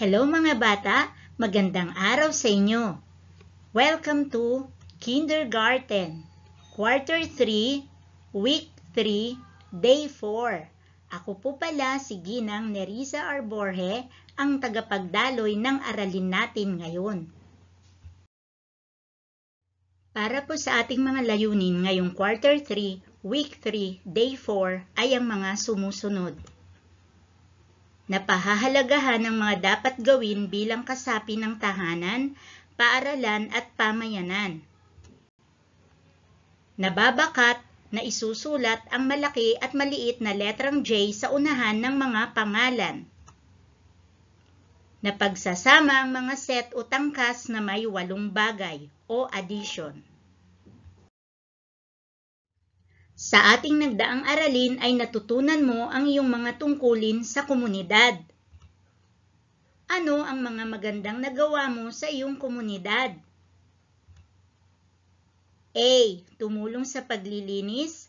Hello mga bata, magandang araw sa inyo. Welcome to Kindergarten, Quarter 3, Week 3, Day 4. Ako po pala si Ginang Nerisa Arborje, ang tagapagdaloy ng aralin natin ngayon. Para po sa ating mga layunin ngayong Quarter 3, Week 3, Day 4 ay ang mga sumusunod na pahahalagahan ang mga dapat gawin bilang kasapi ng tahanan, paaralan at pamayanan. Nababakat na isusulat ang malaki at maliit na letrang J sa unahan ng mga pangalan. Napagsasama ang mga set o tangkas na may walong bagay o addition. Sa ating nagdaang aralin ay natutunan mo ang iyong mga tungkulin sa komunidad. Ano ang mga magandang nagawa mo sa iyong komunidad? A. Tumulong sa paglilinis.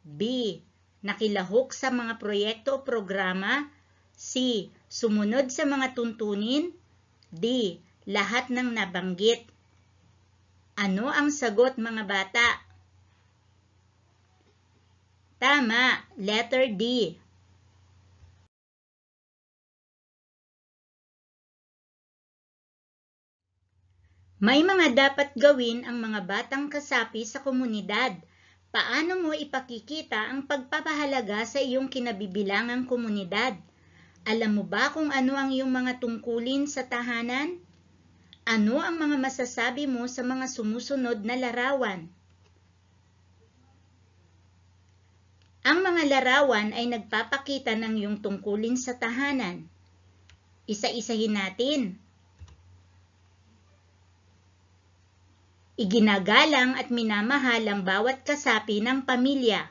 B. Nakilahok sa mga proyekto o programa. C. Sumunod sa mga tuntunin. D. Lahat ng nabanggit. Ano ang sagot mga bata? Tama. Letter D. May mga dapat gawin ang mga batang kasapi sa komunidad. Paano mo ipakikita ang pagpapahalaga sa iyong kinabibilangang komunidad? Alam mo ba kung ano ang iyong mga tungkulin sa tahanan? Ano ang mga masasabi mo sa mga sumusunod na larawan? Ang mga larawan ay nagpapakita ng iyong tungkulin sa tahanan. Isa-isahin natin. Iginagalang at minamahal ang bawat kasapi ng pamilya.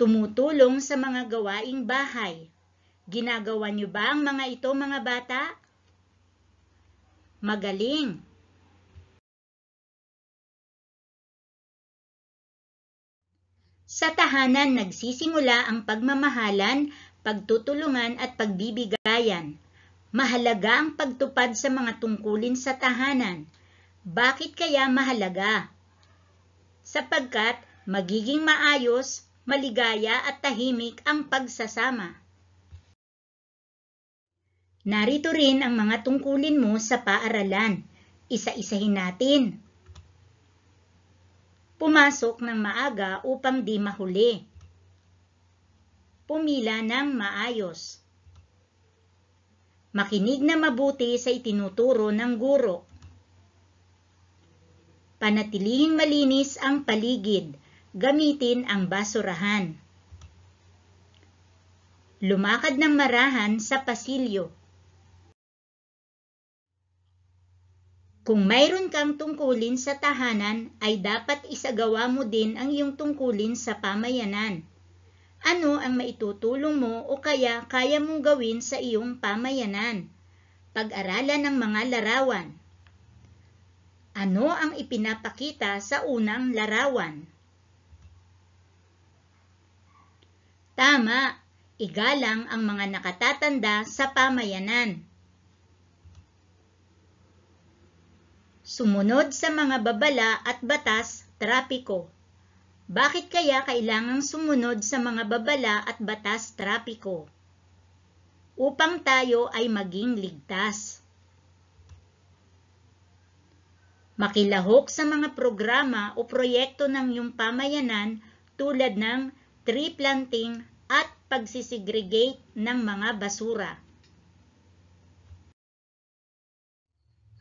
Tumutulong sa mga gawaing bahay. Ginagawa niyo ba ang mga ito mga bata? Magaling! Sa tahanan nagsisimula ang pagmamahalan, pagtutulungan at pagbibigayan. Mahalaga ang pagtupad sa mga tungkulin sa tahanan. Bakit kaya mahalaga? Sapagkat magiging maayos, maligaya at tahimik ang pagsasama. Narito rin ang mga tungkulin mo sa paaralan. Isa-isahin natin. Pumasok ng maaga upang di mahuli. Pumila ng maayos. Makinig na mabuti sa itinuturo ng guro. Panatilihing malinis ang paligid. Gamitin ang basurahan. Lumakad ng marahan sa pasilyo Kung mayroon kang tungkulin sa tahanan, ay dapat isagawa mo din ang iyong tungkulin sa pamayanan. Ano ang maitutulong mo o kaya kaya mong gawin sa iyong pamayanan? Pag-aralan ng mga larawan. Ano ang ipinapakita sa unang larawan? Tama, igalang ang mga nakatatanda sa pamayanan. Sumunod sa mga babala at batas trapiko. Bakit kaya kailangang sumunod sa mga babala at batas trapiko? Upang tayo ay maging ligtas. Makilahok sa mga programa o proyekto ng iyong pamayanan tulad ng tree planting at pagsisegregate ng mga basura.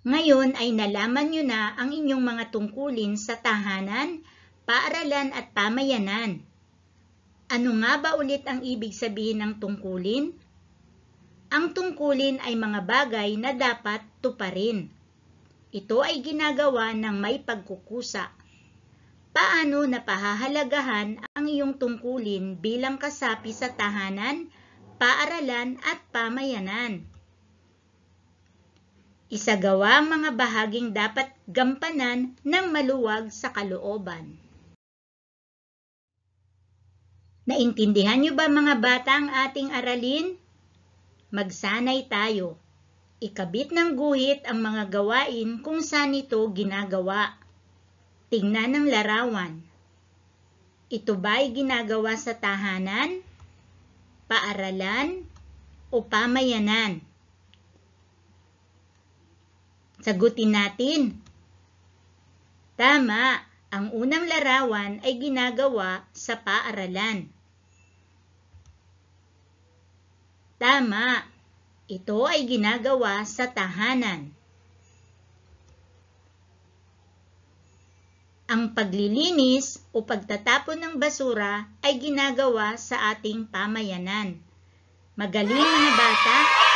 Ngayon ay nalaman nyo na ang inyong mga tungkulin sa tahanan, paaralan at pamayanan. Ano nga ba ulit ang ibig sabihin ng tungkulin? Ang tungkulin ay mga bagay na dapat tuparin. Ito ay ginagawa ng may pagkukusa. Paano napahahalagahan ang iyong tungkulin bilang kasapi sa tahanan, paaralan at pamayanan? Isagawa ang mga bahaging dapat gampanan ng maluwag sa kalooban. Naintindihan niyo ba mga bata ang ating aralin? Magsanay tayo. Ikabit ng guhit ang mga gawain kung saan ito ginagawa. Tingnan ang larawan. Ito ba'y ginagawa sa tahanan, paaralan, o pamayanan? Sagutin natin. Tama, ang unang larawan ay ginagawa sa paaralan. Tama, ito ay ginagawa sa tahanan. Ang paglilinis o pagtatapon ng basura ay ginagawa sa ating pamayanan. Magaling mga bata!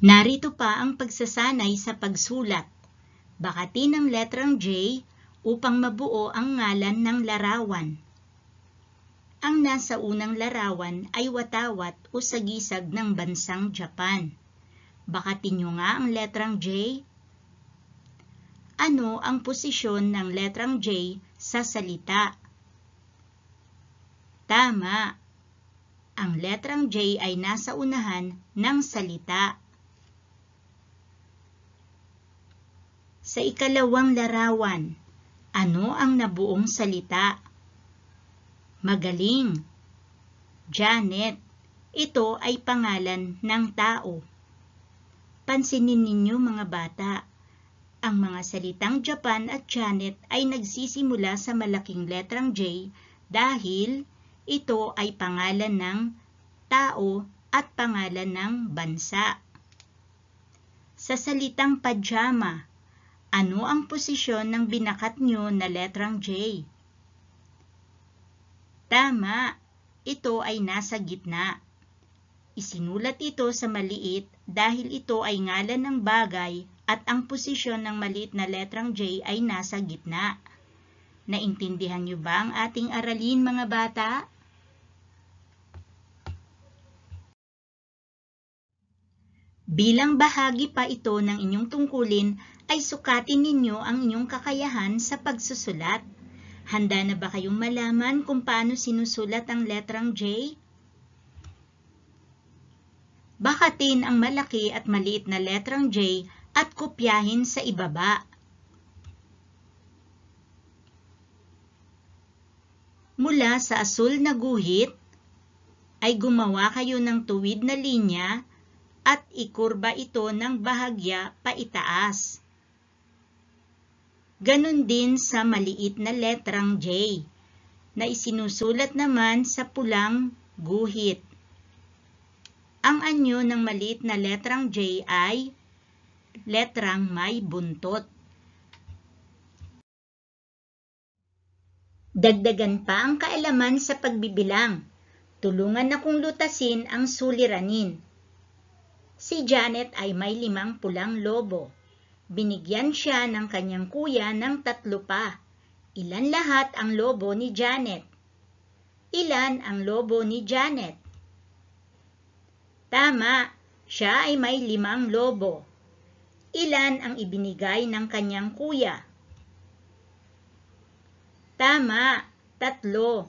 Narito pa ang pagsasanay sa pagsulat. Bakatin ang letrang J upang mabuo ang ngalan ng larawan. Ang nasa unang larawan ay watawat o sagisag ng bansang Japan. Bakatin nyo nga ang letrang J. Ano ang posisyon ng letrang J sa salita? Tama! Ang letrang J ay nasa unahan ng salita. Sa ikalawang larawan, ano ang nabuong salita? Magaling. Janet. Ito ay pangalan ng tao. Pansinin ninyo mga bata, ang mga salitang Japan at Janet ay nagsisimula sa malaking letrang J dahil ito ay pangalan ng tao at pangalan ng bansa. Sa salitang pajama, ano ang posisyon ng binakat nyo na letrang J? Tama, ito ay nasa gitna. Isinulat ito sa maliit dahil ito ay ngalan ng bagay at ang posisyon ng maliit na letrang J ay nasa gitna. Naintindihan nyo ba ang ating aralin mga bata? Bilang bahagi pa ito ng inyong tungkulin, ay sukatin ninyo ang inyong kakayahan sa pagsusulat. Handa na ba kayong malaman kung paano sinusulat ang letrang J? Bakatin ang malaki at maliit na letrang J at kopyahin sa ibaba. Mula sa asul na guhit, ay gumawa kayo ng tuwid na linya at ikurba ito ng bahagya paitaas. Ganon din sa maliit na letrang J na isinusulat naman sa pulang guhit. Ang anyo ng maliit na letrang J ay letrang may buntot. Dagdagan pa ang kaalaman sa pagbibilang. Tulungan akong lutasin ang suliranin. Si Janet ay may limang pulang lobo. Binigyan siya ng kanyang kuya ng tatlo pa. Ilan lahat ang lobo ni Janet? Ilan ang lobo ni Janet? Tama, siya ay may limang lobo. Ilan ang ibinigay ng kanyang kuya? Tama, tatlo.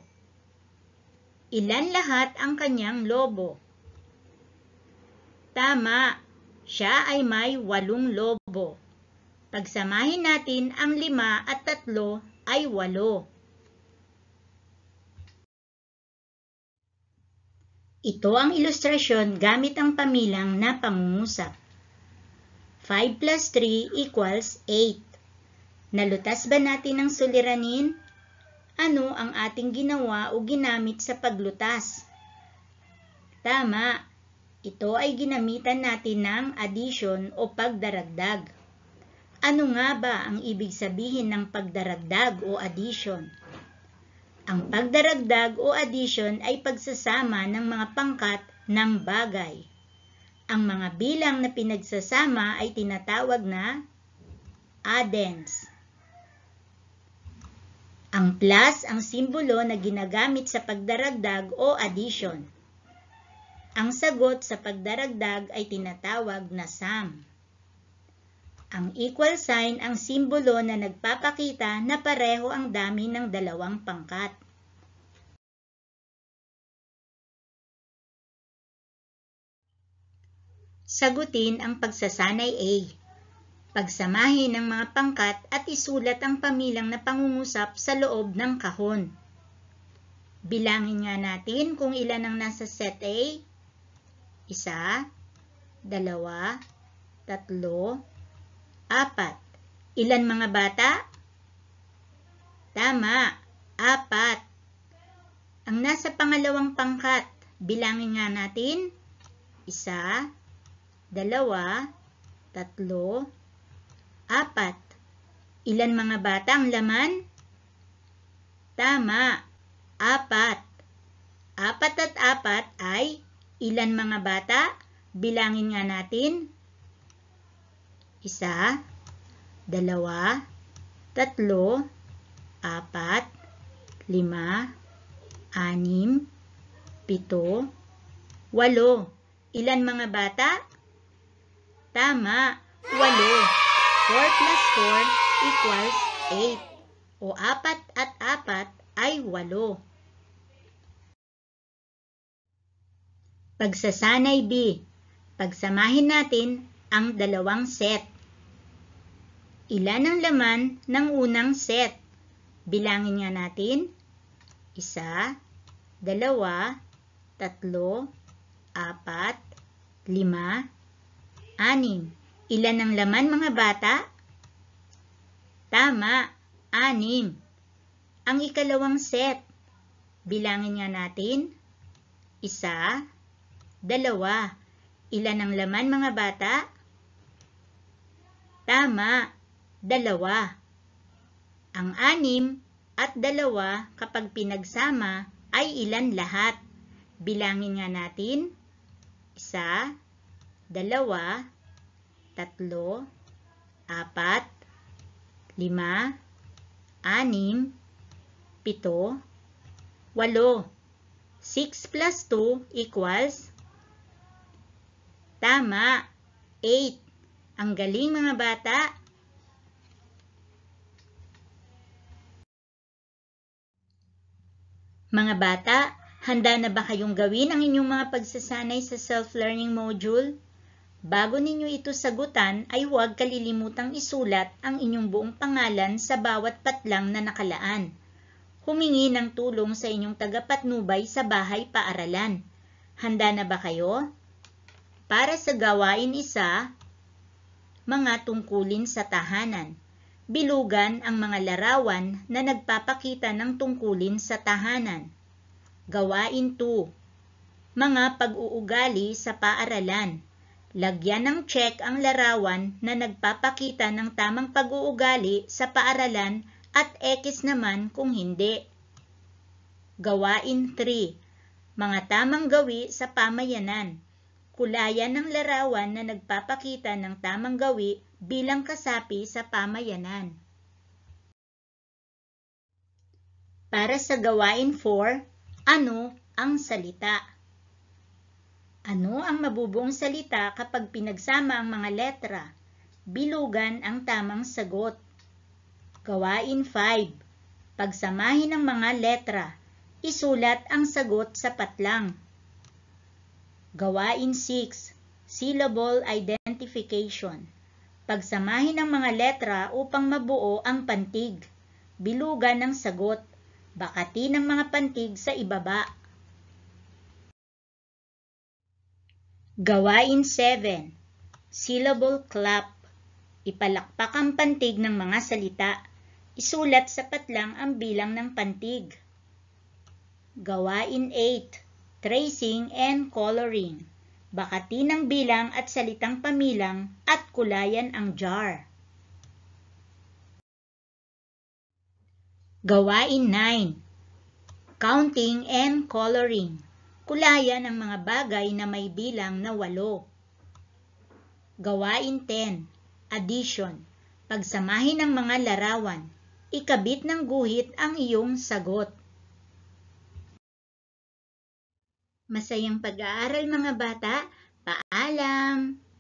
Ilan lahat ang kanyang lobo? Tama, siya ay may walong lobo. Pagsamahin natin ang lima at tatlo ay walo. Ito ang ilustrasyon gamit ang pamilang na pangungusap. 5 plus 3 equals 8. Nalutas ba natin ang suliranin? Ano ang ating ginawa o ginamit sa paglutas? Tama, ito ay ginamitan natin ng addition o pagdaragdag. Ano nga ba ang ibig sabihin ng pagdaragdag o addition? Ang pagdaragdag o addition ay pagsasama ng mga pangkat ng bagay. Ang mga bilang na pinagsasama ay tinatawag na addends. Ang plus ang simbolo na ginagamit sa pagdaragdag o addition. Ang sagot sa pagdaragdag ay tinatawag na sum. Ang equal sign ang simbolo na nagpapakita na pareho ang dami ng dalawang pangkat. Sagutin ang pagsasanay A. Pagsamahin ang mga pangkat at isulat ang pamilang na pangungusap sa loob ng kahon. Bilangin nga natin kung ilan ang nasa set A isa, dalawa, tatlo, apat. Ilan mga bata? Tama, apat. Ang nasa pangalawang pangkat, bilangin nga natin. Isa, dalawa, tatlo, apat. Ilan mga bata ang laman? Tama, apat. Apat at apat ay Ilan mga bata? Bilangin nga natin. Isa, dalawa, tatlo, apat, lima, anim, pito, walo. Ilan mga bata? Tama, walo. 4 plus 4 equals 8. O apat at apat ay walo. Pagsasanay B. Pagsamahin natin ang dalawang set. Ilan ang laman ng unang set? Bilangin nga natin. Isa, dalawa, tatlo, apat, lima, anim. Ilan ang laman mga bata? Tama, anim. Ang ikalawang set. Bilangin nga natin. Isa, dalawa, Dalawa. Ilan ang laman mga bata? Tama, dalawa. Ang anim at dalawa kapag pinagsama ay ilan lahat? Bilangin nga natin. Isa, dalawa, tatlo, apat, lima, anim, pito, walo. 6 plus 2 equals Tama. 8. Ang galing mga bata. Mga bata, handa na ba kayong gawin ang inyong mga pagsasanay sa self-learning module? Bago ninyo ito sagutan ay huwag kalilimutang isulat ang inyong buong pangalan sa bawat patlang na nakalaan. Humingi ng tulong sa inyong tagapatnubay sa bahay paaralan. Handa na ba kayo? para sa gawain isa, mga tungkulin sa tahanan. Bilugan ang mga larawan na nagpapakita ng tungkulin sa tahanan. Gawain 2. Mga pag-uugali sa paaralan. Lagyan ng check ang larawan na nagpapakita ng tamang pag-uugali sa paaralan at X naman kung hindi. Gawain 3. Mga tamang gawi sa pamayanan kulayan ng larawan na nagpapakita ng tamang gawi bilang kasapi sa pamayanan. Para sa gawain 4, ano ang salita? Ano ang mabubuong salita kapag pinagsama ang mga letra? Bilugan ang tamang sagot. Gawain 5. Pagsamahin ang mga letra. Isulat ang sagot sa patlang. Gawain 6. Syllable identification. Pagsamahin ang mga letra upang mabuo ang pantig. Bilugan ng sagot. Bakati ng mga pantig sa ibaba. Gawain 7. Syllable clap. Ipalakpak ang pantig ng mga salita. Isulat sa patlang ang bilang ng pantig. Gawain 8 tracing and coloring, bakatinang bilang at salitang pamilang at kulayan ang jar. Gawain 9. Counting and coloring. Kulayan ang mga bagay na may bilang na 8. Gawain 10. Addition. Pagsamahin ang mga larawan. Ikabit ng guhit ang iyong sagot. Masayang pag-aaral mga bata. Paalam!